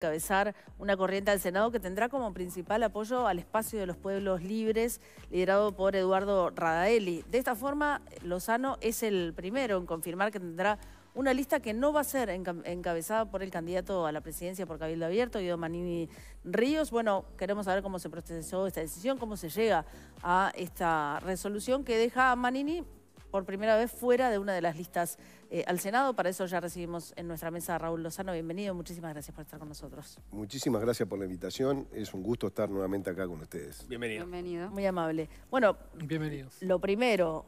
...encabezar una corriente al Senado que tendrá como principal apoyo al espacio de los pueblos libres, liderado por Eduardo Radaeli. De esta forma, Lozano es el primero en confirmar que tendrá una lista que no va a ser encabezada por el candidato a la presidencia por Cabildo Abierto, Guido Manini Ríos. Bueno, queremos saber cómo se procesó esta decisión, cómo se llega a esta resolución que deja a Manini por primera vez fuera de una de las listas eh, al Senado. Para eso ya recibimos en nuestra mesa a Raúl Lozano. Bienvenido, muchísimas gracias por estar con nosotros. Muchísimas gracias por la invitación. Es un gusto estar nuevamente acá con ustedes. Bienvenido. Bienvenido. Muy amable. Bueno, bienvenidos. Lo primero,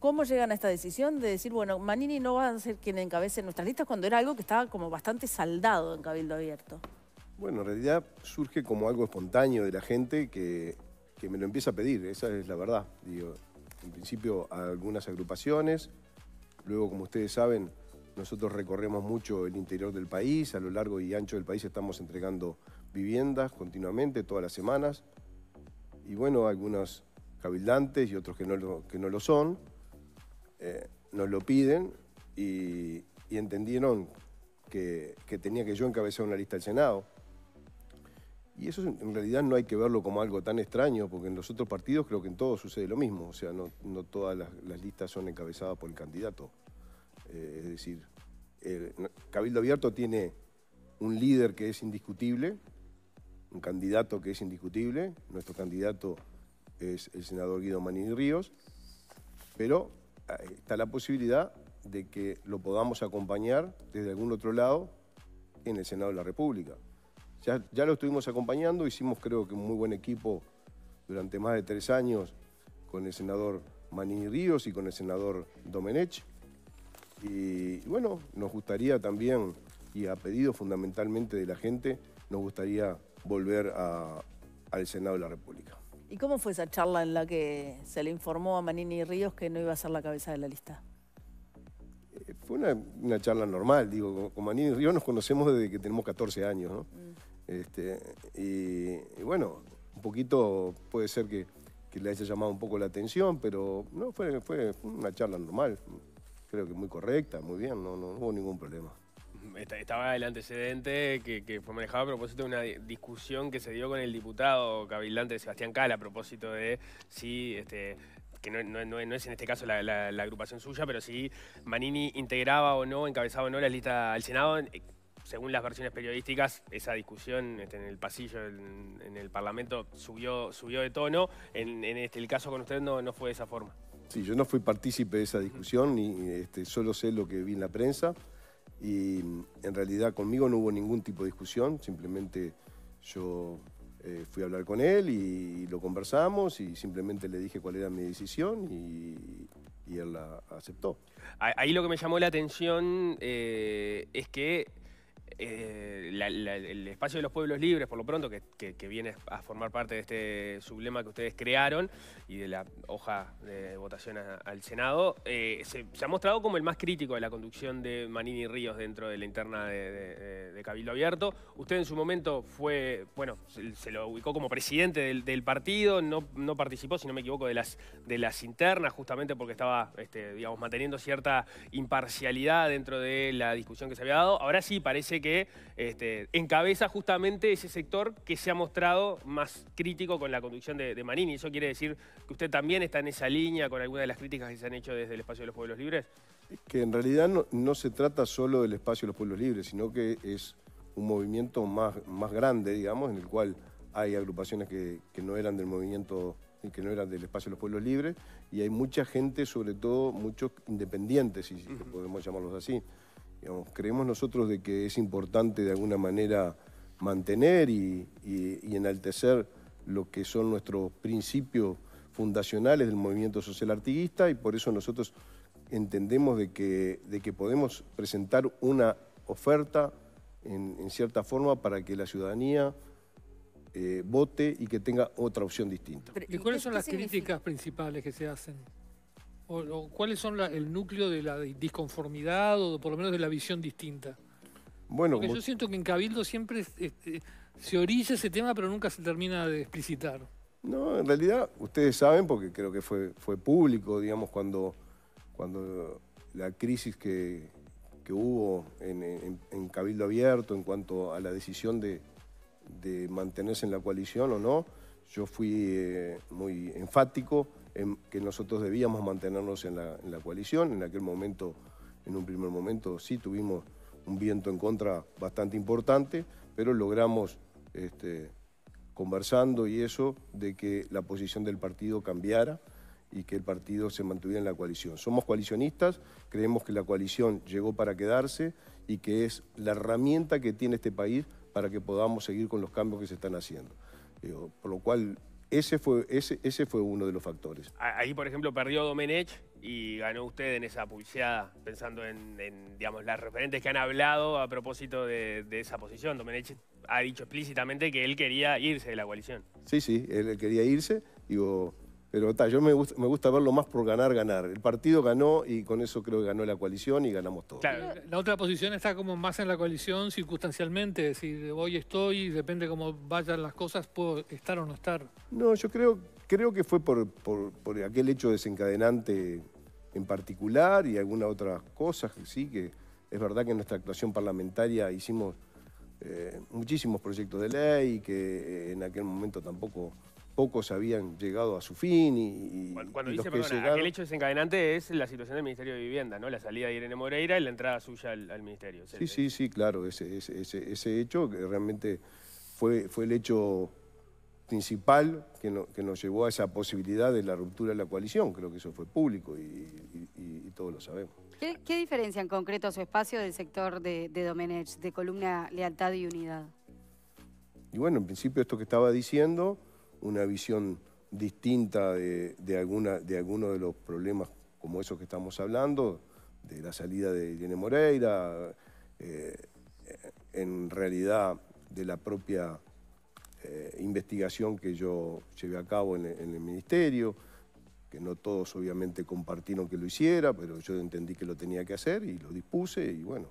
¿Cómo llegan a esta decisión de decir, bueno, Manini no va a ser quien encabece nuestras listas cuando era algo que estaba como bastante saldado en Cabildo Abierto? Bueno, en realidad surge como algo espontáneo de la gente que, que me lo empieza a pedir, esa es la verdad. Digo, en principio algunas agrupaciones. Luego, como ustedes saben, nosotros recorremos mucho el interior del país, a lo largo y ancho del país estamos entregando viviendas continuamente, todas las semanas. Y bueno, algunos cabildantes y otros que no lo, que no lo son eh, nos lo piden y, entendieron que, que tenía que yo encabezar una lista del Senado y eso en realidad no hay que verlo como algo tan extraño, porque en los otros partidos creo que en todos sucede lo mismo. O sea, no, todas las, listas son encabezadas por el candidato. Eh, es decir, el Cabildo Abierto tiene un líder que es indiscutible, un candidato que es indiscutible. Nuestro candidato es el senador Guido Manini Ríos. Pero eh, está la posibilidad de que lo podamos acompañar desde algún otro lado en el Senado de la República. Ya, lo estuvimos acompañando, hicimos creo que un muy buen equipo durante más de tres años con el senador Manini Ríos y con el senador Domenech. Y bueno, nos gustaría también, y a pedido fundamentalmente de la gente, nos gustaría volver al Senado de la República. ¿Y cómo fue esa charla en la que se le informó a Manini Ríos que no iba a ser la cabeza de la lista? Eh, fue una, charla normal, digo, con, Manini Ríos nos conocemos desde que tenemos 14 años, ¿no? Mm. Este, y, bueno, un poquito puede ser que, le haya llamado un poco la atención, pero no, fue, fue una charla normal, creo que muy correcta, muy bien, no, no, hubo ningún problema. Estaba el antecedente que, fue manejado a propósito de una discusión que se dio con el diputado cabildante Sebastián Cal a propósito de si este, que no, es en este caso la, la agrupación suya, pero si Manini integraba o no, encabezaba o no la lista al Senado, según las versiones periodísticas, esa discusión este, en el pasillo, en, el Parlamento, subió, subió de tono. En, este, el caso con usted no, no fue de esa forma. Sí, yo no fui partícipe de esa discusión, ni este, solo sé lo que vi en la prensa. Y en realidad conmigo no hubo ningún tipo de discusión, simplemente yo eh, fui a hablar con él y, lo conversamos y simplemente le dije cuál era mi decisión y, él la aceptó. Ahí lo que me llamó la atención eh, es que eh, el espacio de los pueblos libres, por lo pronto, que, viene a formar parte de este sublema que ustedes crearon y de la hoja de votación al Senado, eh, se, ha mostrado como el más crítico de la conducción de Manini Ríos dentro de la interna de, Cabildo Abierto. Usted en su momento fue, bueno, se, lo ubicó como presidente del, partido, no, no, participó, si no me equivoco, de las, de las internas, justamente porque estaba, este, digamos, manteniendo cierta imparcialidad dentro de la discusión que se había dado. Ahora sí, parece que que este, encabeza justamente ese sector que se ha mostrado más crítico con la conducción de, Marini. Manini. ¿Eso quiere decir que usted también está en esa línea con alguna de las críticas que se han hecho desde el espacio de los pueblos libres? Que en realidad no, se trata solo del espacio de los pueblos libres, sino que es un movimiento más, más grande, digamos, en el cual hay agrupaciones que, no eran del movimiento y que no eran del espacio de los pueblos libres, y hay mucha gente, sobre todo muchos independientes, si podemos llamarlos así, creemos nosotros de que es importante de alguna manera mantener y, enaltecer lo que son nuestros principios fundacionales del movimiento social artiguista y por eso nosotros entendemos de que, de que podemos presentar una oferta en, cierta forma para que la ciudadanía eh, vote y que tenga otra opción distinta. ¿Y cuáles son las críticas principales que se hacen? o, cuáles son el núcleo de la disconformidad o por lo menos de la visión distinta? Bueno, yo siento que en Cabildo siempre eh, se orilla ese tema, pero nunca se termina de explicitar. No, en realidad ustedes saben, porque creo que fue, fue público, digamos, cuando, cuando la crisis que, hubo en, Cabildo Abierto en cuanto a la decisión de, mantenerse en la coalición o no, yo fui eh, muy enfático Em, que nosotros debíamos mantenernos en la, coalición. En aquel momento, en un primer momento, sí tuvimos un viento en contra bastante importante, pero logramos, este, conversando y eso, de que la posición del partido cambiara y que el partido se mantuviera en la coalición. Somos coalicionistas, creemos que la coalición llegó para quedarse y que es la herramienta que tiene este país para que podamos seguir con los cambios que se están haciendo. por lo cual ese fue, ese, ese fue uno de los factores. Ahí, por ejemplo, perdió Domenech y ganó usted en esa pulseada, pensando en, digamos, las referentes que han hablado a propósito de, esa posición. Domenech ha dicho explícitamente que él quería irse de la coalición. Sí, sí, él quería irse. Digo, pero yo me gusta, me gusta verlo más por ganar, ganar. El partido ganó y con eso creo que ganó la coalición y ganamos todos. Claro, la otra posición está como más en la coalición circunstancialmente. decir hoy estoy, depende cómo vayan las cosas, puedo estar o no estar. No, yo creo, creo que fue por, aquel hecho desencadenante en particular y algunas otras cosas que sí, que es verdad que en nuestra actuación parlamentaria hicimos eh, muchísimos proyectos de ley que eh, en aquel momento tampoco pocos habían llegado a su fin y, Cuando dice, hecho desencadenante es la situación del Ministerio de Vivienda, ¿no? La salida de Irene Moreira y la entrada suya al, Ministerio. Sí, sí, sí, claro, ese, ese, hecho realmente fue, fue el hecho principal que, que, nos llevó a esa posibilidad de la ruptura de la coalición. Creo que eso fue público y, todos lo sabemos. ¿Qué, diferencia en concreto su espacio del sector de, de Domenech, de columna Lealtad y Unidad? Y bueno, en principio esto que estaba diciendo, una visión distinta de, alguna, de algunos de los problemas como esos que estamos hablando, de la salida de Irene Moreira, eh, en realidad de la propia eh, investigación que yo llevé a cabo en el, Ministerio, que no todos obviamente compartieron que lo hiciera, pero yo entendí que lo tenía que hacer y lo dispuse y bueno,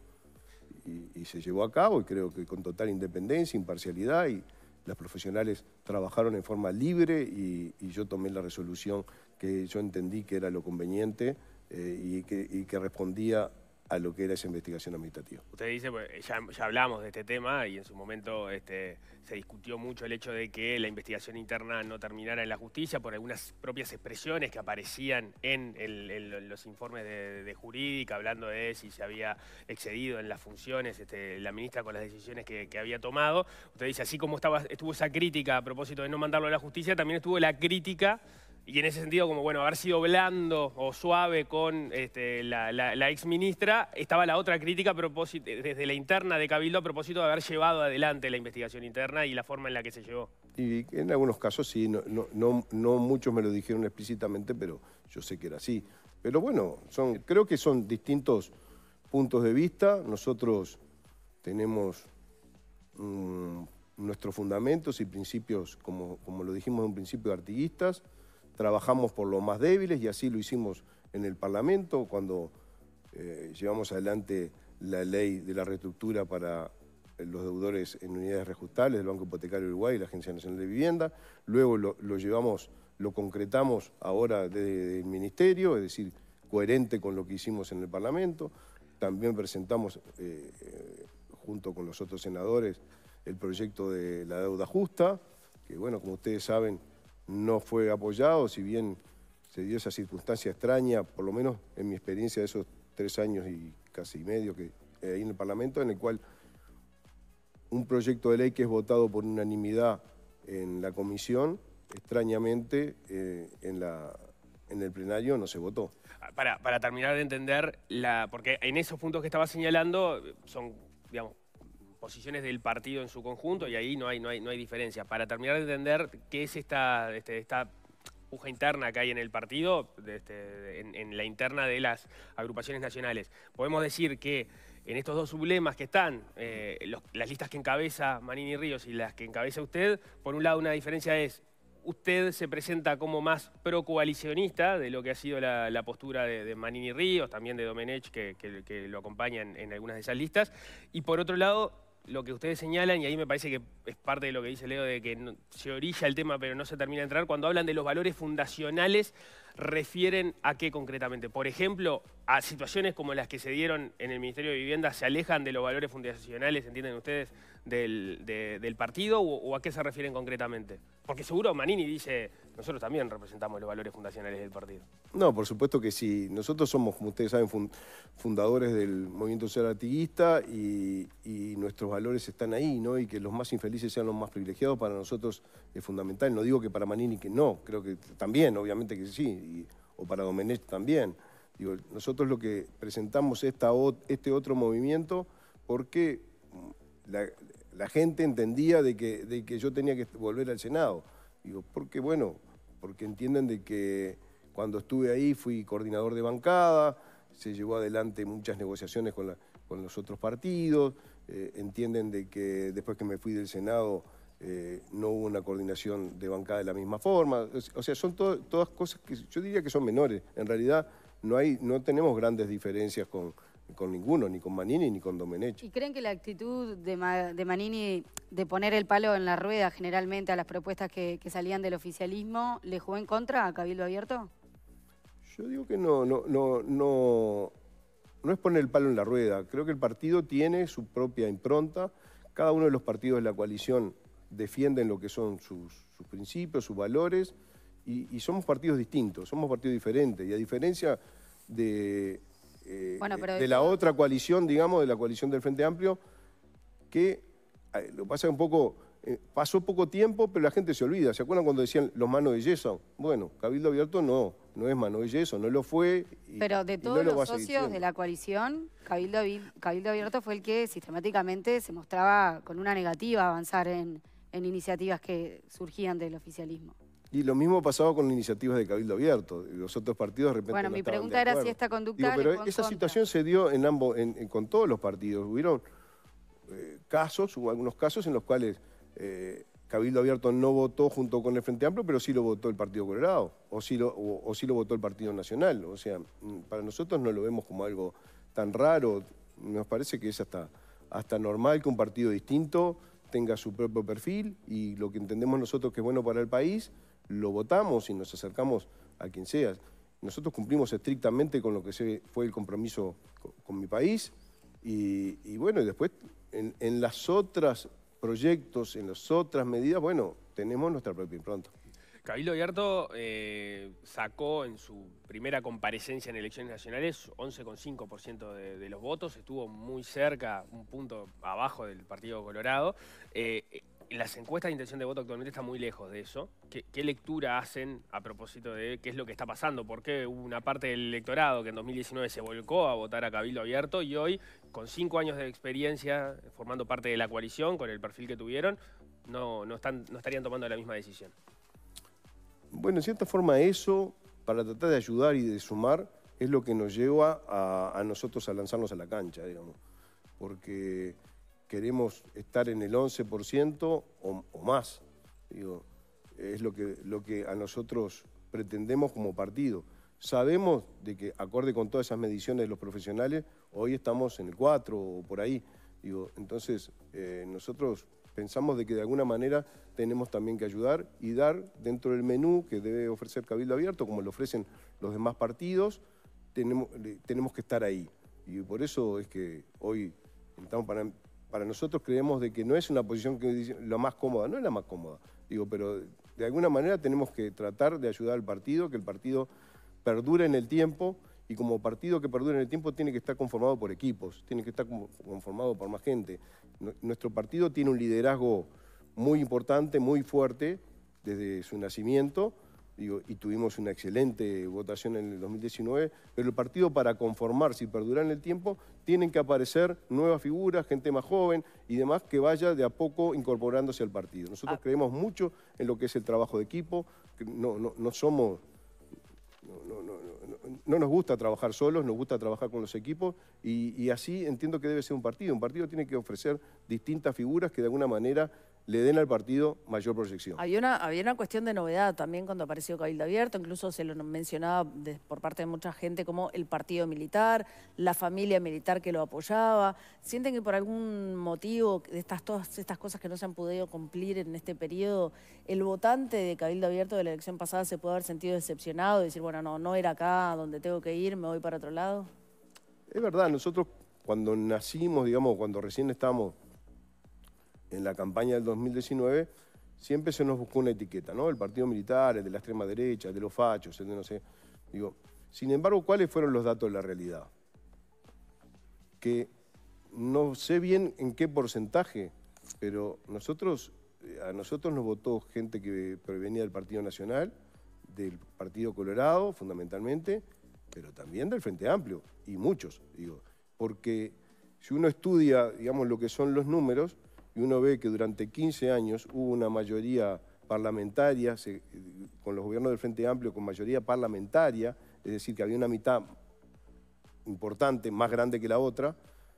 y se llevó a cabo y creo que con total independencia, imparcialidad y, las profesionales trabajaron en forma libre y, yo tomé la resolución que yo entendí que era lo conveniente eh, y, que, y que respondía a lo que era esa investigación administrativa. Usted dice, pues, ya, hablamos de este tema y en su momento este, se discutió mucho el hecho de que la investigación interna no terminara en la justicia por algunas propias expresiones que aparecían en, los informes de, jurídica, hablando de si se había excedido en las funciones este, la ministra con las decisiones que, había tomado. Usted dice, así como estaba, estuvo esa crítica a propósito de no mandarlo a la justicia, también estuvo la crítica y en ese sentido, como bueno, haber sido blando o suave con este, la, ex ministra exministra, estaba la otra crítica propósito, desde la interna de Cabildo a propósito de haber llevado adelante la investigación interna y la forma en la que se llevó. Y en algunos casos sí, no, muchos me lo dijeron explícitamente, pero yo sé que era así. Pero bueno, son, creo que son distintos puntos de vista. Nosotros tenemos mm, nuestros fundamentos y principios, como, como lo dijimos en un principio, artiguistas trabajamos por los más débiles y así lo hicimos en el Parlamento cuando eh, llevamos adelante la ley de la reestructura para eh, los deudores en unidades reajustables del Banco Hipotecario Uruguay y la Agencia Nacional de Vivienda. Luego lo, llevamos, lo concretamos ahora desde el Ministerio, es decir, coherente con lo que hicimos en el Parlamento. También presentamos, eh, junto con los otros senadores, el proyecto de la deuda justa, que bueno, como ustedes saben, no fue apoyado, si bien se dio esa circunstancia extraña, por lo menos en mi experiencia de esos tres años y casi medio que he eh, ahí en el Parlamento, en el cual un proyecto de ley que es votado por unanimidad en la comisión, extrañamente eh, en, el plenario no se votó. Ah, para, terminar de entender, porque en esos puntos que estaba señalando eh, son, digamos, posiciones del partido en su conjunto y ahí no hay, no hay, no hay diferencia. Para terminar de entender qué es esta, este, esta puja interna que hay en el partido, este, en, la interna de las agrupaciones nacionales. Podemos decir que en estos dos sublemas que están, eh, las listas que encabeza Manini Ríos y las que encabeza usted, por un lado una diferencia es, usted se presenta como más pro-coalicionista de lo que ha sido la, postura de, Manini Ríos, también de Domenech, que, lo acompaña en algunas de esas listas, y por otro lado lo que ustedes señalan, y ahí me parece que es parte de lo que dice Leo, de que se orilla el tema pero no se termina de entrar, cuando hablan de los valores fundacionales, ¿refieren a qué concretamente? Por ejemplo, a situaciones como las que se dieron en el Ministerio de Vivienda, ¿se alejan de los valores fundacionales, entienden ustedes, del, partido o, a qué se refieren concretamente? Porque seguro Manini dice, nosotros también representamos los valores fundacionales del partido. No, por supuesto que sí. Nosotros somos, como ustedes saben, fundadores del movimiento social artiguista y, nuestros valores están ahí, ¿no? Y que los más infelices sean los más privilegiados para nosotros es fundamental. No digo que para Manini que no, creo que también, obviamente que sí, o para Domenech también. Digo, nosotros lo que presentamos esta, este otro movimiento porque la, la gente entendía de que, de que yo tenía que volver al Senado. Digo, porque bueno, porque entienden de que cuando estuve ahí fui coordinador de bancada, se llevó adelante muchas negociaciones con, los otros partidos, eh, entienden de que después que me fui del Senado eh, no hubo una coordinación de bancada de la misma forma. O sea, son todas cosas que yo diría que son menores. En realidad no, hay, no tenemos grandes diferencias con, con ninguno, ni con Manini ni con Domenech. ¿Y creen que la actitud de, Manini de poner el palo en la rueda generalmente a las propuestas que, salían del oficialismo le jugó en contra a Cabildo Abierto? Yo digo que no, no, no, no, es poner el palo en la rueda. Creo que el partido tiene su propia impronta. Cada uno de los partidos de la coalición defienden lo que son sus, principios, sus valores, y somos partidos distintos, somos partidos diferentes. Y a diferencia de, eh, eh, de la otra coalición, digamos, de la coalición del Frente Amplio, que ah, lo pasa un poco, eh, pasó poco tiempo, pero la gente se olvida. ¿Se acuerdan cuando decían los manos de yeso? Bueno, Cabildo Abierto no, no es mano de yeso, no lo fue. pero de todos los socios de la coalición, Cabildo, Abierto fue el que sistemáticamente se mostraba con una negativa a avanzar en iniciativas que surgían del oficialismo. Y lo mismo pasaba con iniciativas de Cabildo Abierto. Los otros partidos de repente. Bueno, mi pregunta era si esta conducta. pero esa situación se dio en ambos, con todos los partidos. Hubieron eh, casos, hubo algunos casos en los cuales eh, Cabildo Abierto no votó junto con el Frente Amplio, pero sí lo votó el Partido Colorado, o sí lo, lo votó el Partido Nacional. O sea, mm, para nosotros no lo vemos como algo tan raro. Nos parece que es hasta, hasta normal que un partido distinto tenga su propio perfil y lo que entendemos nosotros que es bueno para el país lo votamos y nos acercamos a quien sea. Nosotros cumplimos estrictamente con lo que fue el compromiso con, mi país y, bueno, y después en, las otras proyectos, en las otras medidas, bueno, tenemos nuestra propia impronta. Cabildo Abierto eh, sacó en su primera comparecencia en elecciones nacionales 11,5% de, de los votos, estuvo muy cerca, un punto abajo del Partido Colorado. Eh, las encuestas de intención de voto actualmente están muy lejos de eso. ¿Qué, lectura hacen a propósito de qué es lo que está pasando? ¿Por qué hubo una parte del electorado que en 2019 se volcó a votar a Cabildo Abierto y hoy, con cinco años de experiencia formando parte de la coalición, con el perfil que tuvieron, no, no, están, no estarían tomando la misma decisión? Bueno, en cierta forma eso, para tratar de ayudar y de sumar, es lo que nos lleva a, a nosotros a lanzarnos a la cancha, digamos. Porque queremos estar en el 11% o, más. Digo, es lo que, lo que a nosotros pretendemos como partido. Sabemos de que, acorde con todas esas mediciones de los profesionales, hoy estamos en el 4 o por ahí. Digo, entonces, eh, nosotros pensamos de que de alguna manera tenemos también que ayudar y dar dentro del menú que debe ofrecer Cabildo Abierto, como lo ofrecen los demás partidos, tenemos, tenemos que estar ahí. Y por eso es que hoy estamos para para nosotros creemos de que no es una posición que dice lo más cómoda, no es la más cómoda. Digo, pero de alguna manera tenemos que tratar de ayudar al partido, que el partido perdure en el tiempo y como partido que perdure en el tiempo tiene que estar conformado por equipos, tiene que estar conformado por más gente. Nuestro partido tiene un liderazgo muy importante, muy fuerte desde su nacimiento y tuvimos una excelente votación en el 2019, pero el partido para conformarse y perdurar en el tiempo, tienen que aparecer nuevas figuras, gente más joven y demás que vaya de a poco incorporándose al partido. Nosotros ah. creemos mucho en lo que es el trabajo de equipo, que no, somos... No, nos gusta trabajar solos, nos gusta trabajar con los equipos y, y, así entiendo que debe ser un partido. Un partido tiene que ofrecer distintas figuras que de alguna manera le den al partido mayor proyección. Había una, cuestión de novedad también cuando apareció Cabildo Abierto, incluso se lo mencionaba por parte de mucha gente como el partido militar, la familia militar que lo apoyaba. ¿Sienten que por algún motivo de estas, todas estas cosas que no se han podido cumplir en este periodo, el votante de Cabildo Abierto de la elección pasada se puede haber sentido decepcionado y decir, bueno, no, no era acá donde tengo que ir, me voy para otro lado? Es verdad, nosotros cuando nacimos, digamos, cuando recién estábamos en la campaña del 2019 siempre se nos buscó una etiqueta, ¿no? El partido militar, el de la extrema derecha, el de los fachos, el de no sé. Digo, sin embargo, ¿cuáles fueron los datos de la realidad? Que no sé bien en qué porcentaje, pero eh, a nosotros nos votó gente que provenía del Partido Nacional, del Partido Colorado, fundamentalmente, pero también del Frente Amplio, y muchos, digo, porque si uno estudia, digamos, lo que son los números, y uno ve que durante 15 años hubo una mayoría parlamentaria, con los gobiernos del Frente Amplio, con mayoría parlamentaria, es decir, que había una mitad importante, más grande que la otra,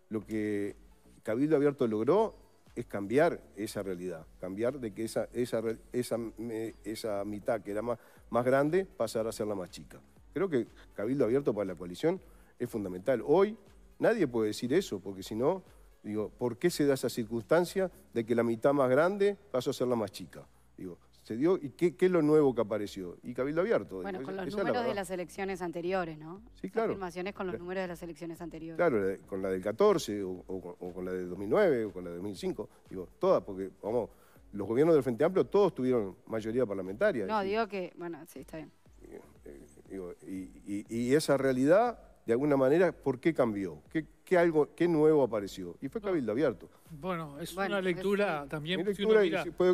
lo que Cabildo Abierto logró es cambiar esa realidad, cambiar de que esa, esa, esa, esa mitad que era más, más grande pasara a ser la más chica. Creo que Cabildo Abierto para la coalición es fundamental. Hoy nadie puede decir eso, porque si no Digo, ¿por qué se da esa circunstancia de que la mitad más grande pasó a ser la más chica? Digo, se dio, ¿y qué, es lo nuevo que apareció? Y Cabildo Abierto. Bueno, con los números de las elecciones anteriores, ¿no? Sí, claro. Afirmaciones con los números de las elecciones anteriores. Claro, con la del 14, o, con la del 2009, o con la del 2005. Digo, todas, porque, vamos, los gobiernos del Frente Amplio todos tuvieron mayoría parlamentaria. No, digo que, bueno, sí, está bien. Eh, eh, digo, y esa realidad de alguna manera, ¿por qué cambió? ¿Qué, algo, qué nuevo apareció? Y fue Cabildo Abierto. Bueno, es una lectura también.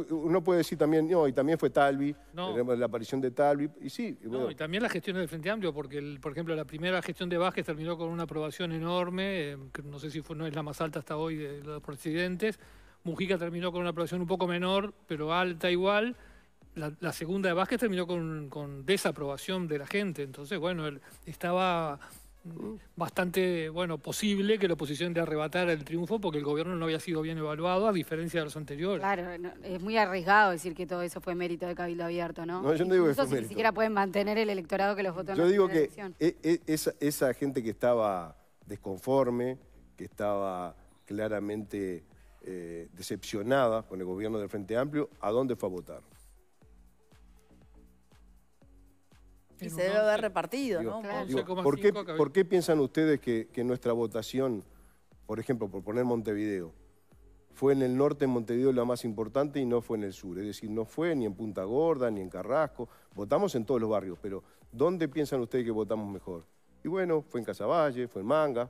uno, puede, decir también, no, y también fue Talvi, la, aparición de Talvi, y sí. Y, también las gestiones del Frente Amplio, porque, por ejemplo, la primera gestión de Vázquez terminó con una aprobación enorme, eh, no sé si fue, no es la más alta hasta hoy de los presidentes. Mujica terminó con una aprobación un poco menor, pero alta igual. La, segunda de Vázquez terminó con, desaprobación de la gente. Entonces, bueno, estaba bastante bueno posible que la oposición de arrebatara el triunfo porque el gobierno no había sido bien evaluado a diferencia de los anteriores. Claro, es muy arriesgado decir que todo eso fue mérito de Cabildo Abierto, ¿no? No, yo no digo que si Ni siquiera pueden mantener el electorado que los votó. Yo digo que e, e, esa, gente que estaba desconforme, que estaba claramente eh, decepcionada con el gobierno del Frente Amplio, ¿a dónde fue a votar? Y se debe haber repartido, ¿no? ¿por, qué, piensan ustedes que, nuestra votación, por ejemplo, por poner Montevideo, fue en el norte de Montevideo la más importante y no fue en el sur. Es decir, no fue ni en Punta Gorda, ni en Carrasco. Votamos en todos los barrios, pero ¿dónde piensan ustedes que votamos mejor? Y bueno, fue en Casaballe, fue en Manga,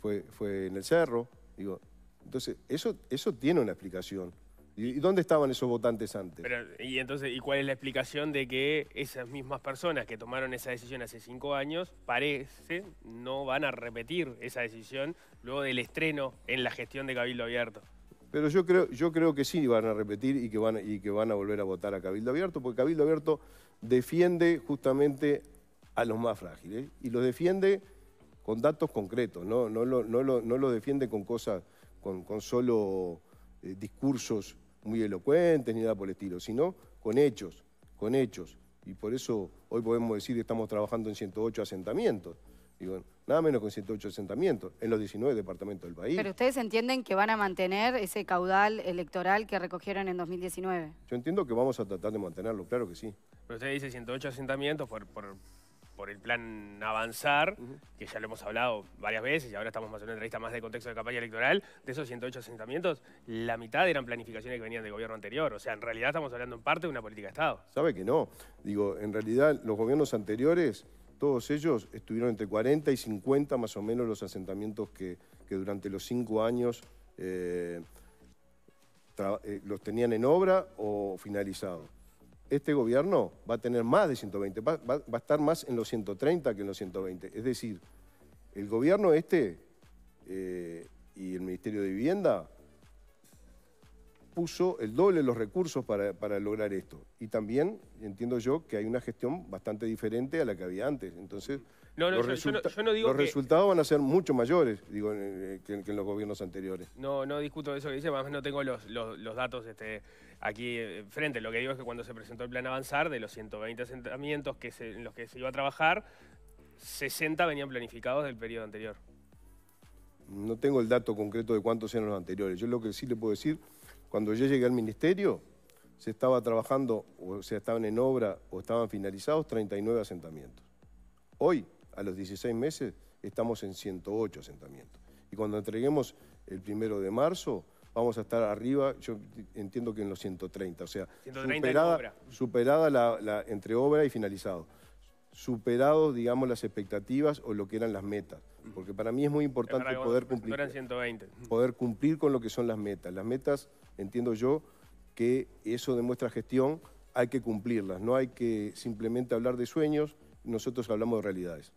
fue, fue en el Cerro. Digo, entonces, eso, eso tiene una explicación. ¿Y dónde estaban esos votantes antes? y entonces, cuál es la explicación de que esas mismas personas que tomaron esa decisión hace cinco años, parece, no van a repetir esa decisión luego del estreno en la gestión de Cabildo Abierto? Pero yo creo, yo creo que sí van a repetir y que van, y que van a volver a votar a Cabildo Abierto, porque Cabildo Abierto defiende justamente a los más frágiles y los defiende con datos concretos, no, no, lo, no, no lo defiende con cosas, con, solo eh, discursos muy elocuentes ni nada por el estilo, sino con hechos, con hechos. Y por eso hoy podemos decir que estamos trabajando en 108 asentamientos. Digo, nada menos que en 108 asentamientos en los 19 departamentos del país. Pero ustedes entienden que van a mantener ese caudal electoral que recogieron en 2019. Yo entiendo que vamos a tratar de mantenerlo, claro que sí. Pero usted dice 108 asentamientos por por el plan avanzar, que ya lo hemos hablado varias veces y ahora estamos más en una entrevista más de contexto de campaña electoral, de esos 108 asentamientos, la mitad eran planificaciones que venían del gobierno anterior. O sea, en realidad estamos hablando en parte de una política de Estado. Sabe que no. Digo, en realidad los gobiernos anteriores, todos ellos estuvieron entre 40 y 50 más o menos los asentamientos que, durante los cinco años... Eh, eh, los tenían en obra o finalizados este gobierno va a tener más de 120, va, a estar más en los 130 que en los 120. Es decir, el gobierno este eh, y el Ministerio de Vivienda puso el doble de los recursos para, lograr esto. Y también entiendo yo que hay una gestión bastante diferente a la que había antes. Entonces, los, resultados van a ser mucho mayores digo, eh, que, en, los gobiernos anteriores. No, no discuto eso que dice, más no tengo los, los, los datos... Este aquí eh, frente, Lo que digo es que cuando se presentó el plan Avanzar, de los 120 asentamientos que en los que se iba a trabajar, 60 venían planificados del periodo anterior. No tengo el dato concreto de cuántos eran los anteriores. Yo lo que sí le puedo decir, cuando yo llegué al ministerio, se estaba trabajando, o sea, estaban en obra o estaban finalizados 39 asentamientos. Hoy, a los 16 meses, estamos en 108 asentamientos. Y cuando entreguemos el primero de marzo, vamos a estar arriba, yo entiendo que en los 130, o sea, superada, superada la, la, entre obra y finalizado. Superados, digamos, las expectativas o lo que eran las metas. Porque para mí es muy importante poder cumplir. Eran 120. Poder cumplir con lo que son las metas. Las metas, entiendo yo, que eso demuestra gestión, hay que cumplirlas. No hay que simplemente hablar de sueños, nosotros hablamos de realidades.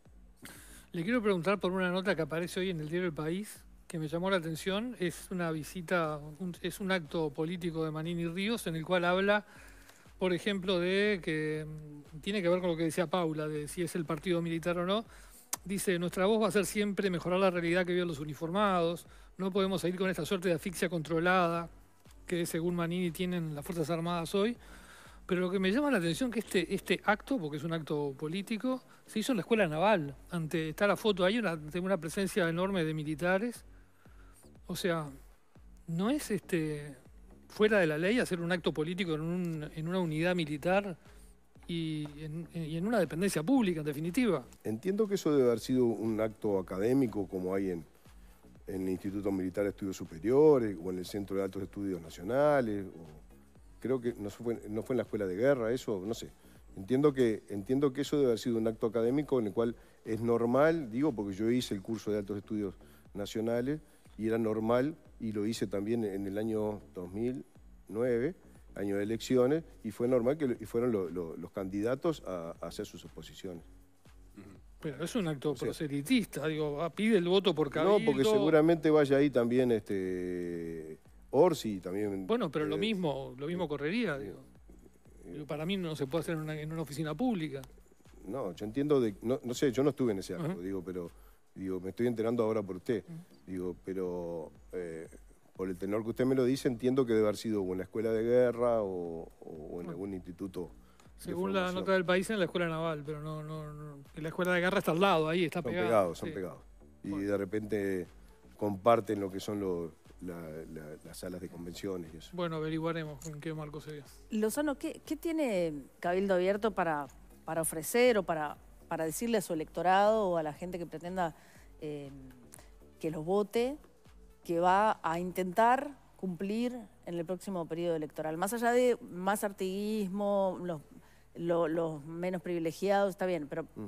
Le quiero preguntar por una nota que aparece hoy en el diario El País, que me llamó la atención es una visita, es un acto político de Manini Ríos en el cual habla, por ejemplo, de que mm, tiene que ver con lo que decía Paula, de si es el partido militar o no. Dice, nuestra voz va a ser siempre mejorar la realidad que viven los uniformados, no podemos seguir con esta suerte de asfixia controlada que según Manini tienen las Fuerzas Armadas hoy. Pero lo que me llama la atención es que este, este acto, porque es un acto político, se hizo en la escuela naval. Ante, está la foto ahí, una, una presencia enorme de militares. O sea, no es este fuera de la ley hacer un acto político en, una unidad militar y en, una dependencia pública, en definitiva. Entiendo que eso debe haber sido un acto académico como hay en, el Instituto Militar de Estudios Superiores o en el Centro de Altos Estudios Nacionales. creo que no fue, en la escuela de guerra, eso, no sé. Entiendo que, entiendo que eso debe haber sido un acto académico en el cual es normal, digo, porque yo hice el curso de altos estudios nacionales, y era normal, y lo hice también en el año 2009, año de elecciones, y fue normal que fueron los candidatos a, hacer sus oposiciones. Pero es un acto proselitista, digo, ah, pide el voto por cabildo. No, porque seguramente vaya ahí también este Orsi también. Bueno, pero lo eh, mismo, lo mismo eh, correría, eh, digo. Para mí no se puede hacer en una, oficina pública. No, yo entiendo de, no, sé, yo no estuve en ese acto, digo, pero Digo, me estoy enterando ahora por usted. Digo, pero eh, por el tenor que usted me lo dice, entiendo que debe haber sido en la escuela de guerra o, en algún instituto. Según la nota del país, en la escuela naval, pero no, no, En la escuela de guerra está al lado, ahí está pegado. Son pegados, son pegados. Y de repente comparten lo que son las salas de convenciones y eso. Bueno, averiguaremos en qué marco sería. Lozano, ¿qué, tiene Cabildo Abierto para, para ofrecer o para, para decirle a su electorado o a la gente que pretenda Em, que los vote, que va a intentar cumplir en el próximo periodo electoral. Más allá de más artiguismo, los, menos privilegiados, está bien, pero mm.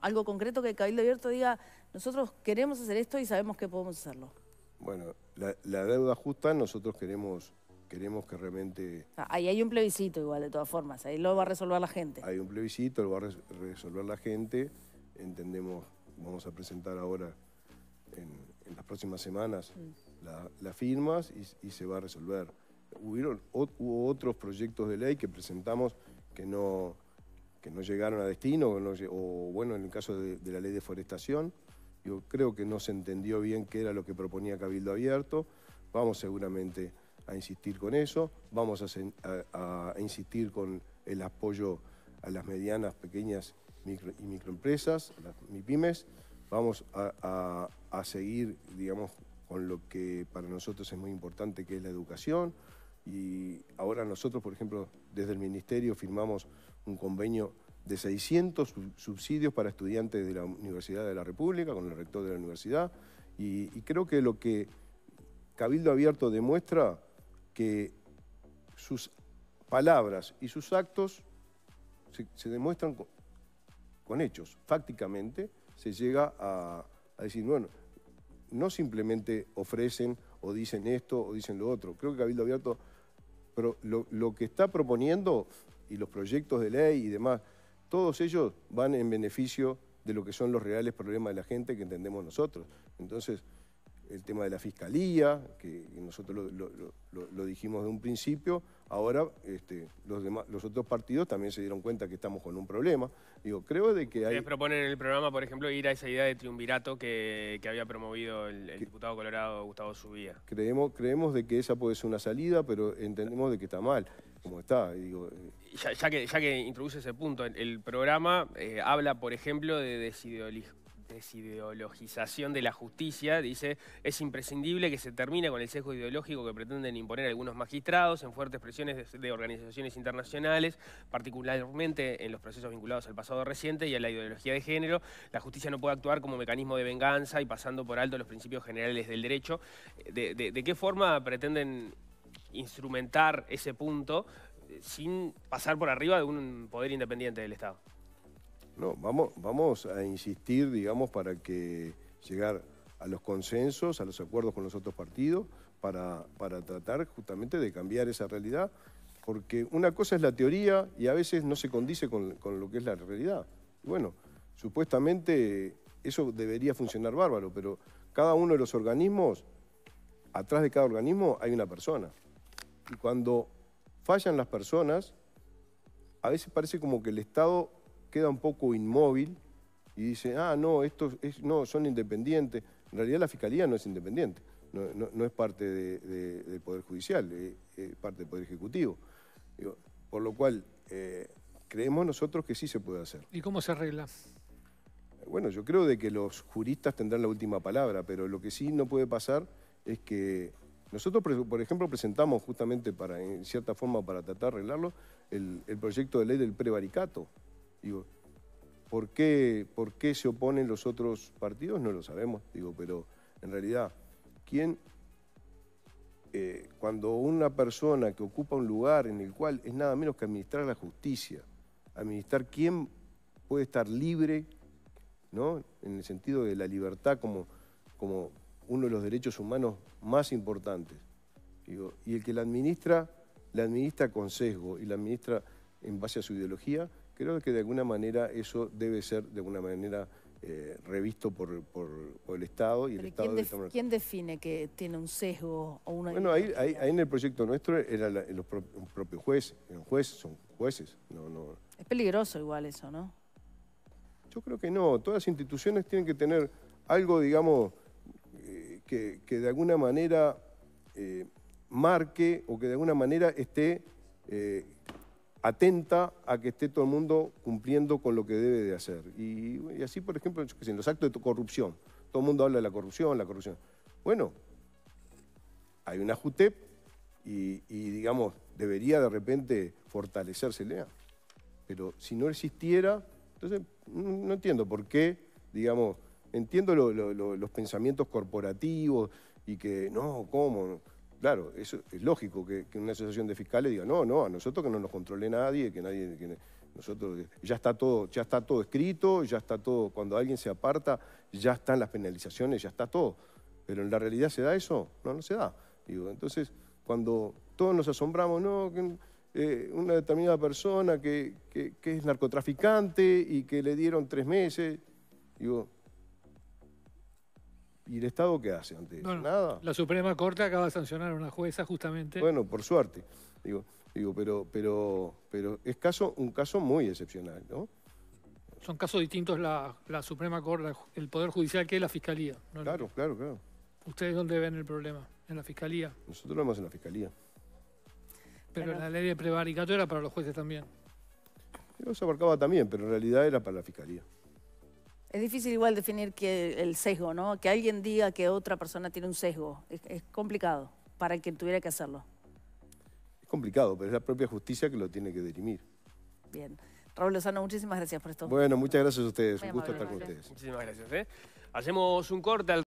algo concreto que Cabildo Abierto diga, nosotros queremos hacer esto y sabemos que podemos hacerlo. Bueno, la, deuda justa nosotros queremos queremos que realmente... ahí hay un plebiscito igual, de todas formas, ahí lo va a resolver la gente. Hay un plebiscito, lo va a resolver la gente, entendemos vamos a presentar ahora en, las próximas semanas mm. las firmas y, se va a resolver. Hubieron, hubo otros proyectos de ley que presentamos que no, que no llegaron a destino, o, bueno, en el caso de, la ley de forestación, yo creo que no se entendió bien qué era lo que proponía Cabildo Abierto. Vamos seguramente a insistir con eso, vamos a insistir con el apoyo a las medianas, pequeñas y microempresas, las MIPIMES. Vamos a, seguir, digamos, con lo que para nosotros es muy importante, que es la educación. Y ahora nosotros, por ejemplo, desde el Ministerio firmamos un convenio de 600 subsidios para estudiantes de la Universidad de la República, con el rector de la universidad. Y, creo que lo que Cabildo Abierto demuestra que sus palabras y sus actos se demuestran hechos. Fácticamente se llega a, decir, bueno, no simplemente ofrecen o dicen esto o dicen lo otro. Creo que Cabildo Abierto, pero lo, lo, que está proponiendo y los proyectos de ley y demás, todos ellos van en beneficio de lo que son los reales problemas de la gente que entendemos nosotros. Entonces, el tema de la fiscalía, que nosotros lo, dijimos de un principio, ahora este, los, demás, los otros partidos también se dieron cuenta que estamos con un problema. Digo, creo de que Ustedes proponen en el programa, por ejemplo, ir a esa idea de triunvirato que, había promovido el, diputado colorado Gustavo Subía. Creemos, creemos de que esa puede ser una salida, pero entendemos de que está mal como está. Eh, ya, que, ya que introduce ese punto, el, programa eh, habla, por ejemplo, de desideolismo desideologización de la justicia, dice, es imprescindible que se termine con el sesgo ideológico que pretenden imponer algunos magistrados en fuertes presiones de, organizaciones internacionales, particularmente en los procesos vinculados al pasado reciente y a la ideología de género. La justicia no puede actuar como mecanismo de venganza y pasando por alto los principios generales del derecho. Eh, de qué forma pretenden instrumentar ese punto eh, sin pasar por arriba de un poder independiente del Estado? No, vamos, vamos a insistir, digamos, para que llegar a los consensos, a los acuerdos con los otros partidos, para, tratar justamente de cambiar esa realidad, porque una cosa es la teoría y a veces no se condice con, con lo que es la realidad. Bueno, supuestamente eso debería funcionar bárbaro, pero cada uno de los organismos, atrás de cada organismo hay una persona. Y cuando fallan las personas, a veces parece como que el Estado queda un poco inmóvil y dice, ah, no, estos no, son independientes. En realidad la Fiscalía no es independiente, no, es parte de, del Poder Judicial, eh, es, parte del Poder Ejecutivo. por lo cual, eh, creemos nosotros que sí se puede hacer. ¿Y cómo se arregla? Bueno, yo creo de que los juristas tendrán la última palabra, pero lo que sí no puede pasar es que nosotros, por ejemplo, presentamos justamente para, en cierta forma, para tratar de arreglarlo, el, el proyecto de ley del prevaricato. Digo, ¿por qué, ¿por qué se oponen los otros partidos? No lo sabemos, digo, pero en realidad, ¿quién eh, cuando una persona que ocupa un lugar en el cual es nada menos que administrar la justicia, administrar quién puede estar libre, ¿no? en el sentido de la libertad como, como uno de los derechos humanos más importantes. Digo, y el que la administra, la administra con sesgo y la administra en base a su ideología, creo que de alguna manera eso debe ser de alguna manera eh, revisto por, el Estado y el Estado quién, define que tiene un sesgo o una Bueno, ahí, ahí, en el proyecto nuestro era los un propio juez, un juez son jueces, Es peligroso igual eso, ¿no? Yo creo que no, todas las instituciones tienen que tener algo, digamos, eh, que, de alguna manera eh, marque o que de alguna manera esté atenta a que esté todo el mundo cumpliendo con lo que debe de hacer. Y, así, por ejemplo, en los actos de corrupción. Todo el mundo habla de la corrupción, la corrupción. Bueno, hay una JUTEP y, digamos, debería de repente fortalecerse lea. Pero si no existiera, entonces no, entiendo por qué, digamos, entiendo los pensamientos corporativos y que, no, ¿cómo? Claro, eso es lógico que, una asociación de fiscales diga, no, no, a nosotros que no nos controle nadie, que nadie, nosotros, eh, ya está todo, ya está todo escrito, ya está todo, cuando alguien se aparta, ya están las penalizaciones, ya está todo. Pero en la realidad se da eso, no, no se da. Digo, entonces, cuando todos nos asombramos, no, que, eh, una determinada persona que, que es narcotraficante y que le dieron tres meses, digo, ¿Y el Estado qué hace ante eso? Nada. La Suprema Corte acaba de sancionar a una jueza justamente. Bueno, por suerte. Digo, digo pero, pero, pero es caso, un caso muy excepcional, ¿no? Son casos distintos la, Suprema Corte, el Poder Judicial, que la Fiscalía. Claro, claro, claro. ¿Ustedes dónde ven el problema? ¿En la Fiscalía? Nosotros lo vemos en la Fiscalía. Pero la ley de prevaricato era para los jueces también. eso se abarcaba también, pero en realidad era para la Fiscalía. Es difícil igual definir que el sesgo, ¿no? Que alguien diga que otra persona tiene un sesgo. Es, complicado para quien tuviera que hacerlo. Es complicado, pero es la propia justicia que lo tiene que dirimir. Bien. Raúl Lozano, muchísimas gracias por esto. Bueno, muchas gracias a ustedes. un gusto estar con ustedes. Muchísimas gracias. ¿eh? Hacemos un corte al...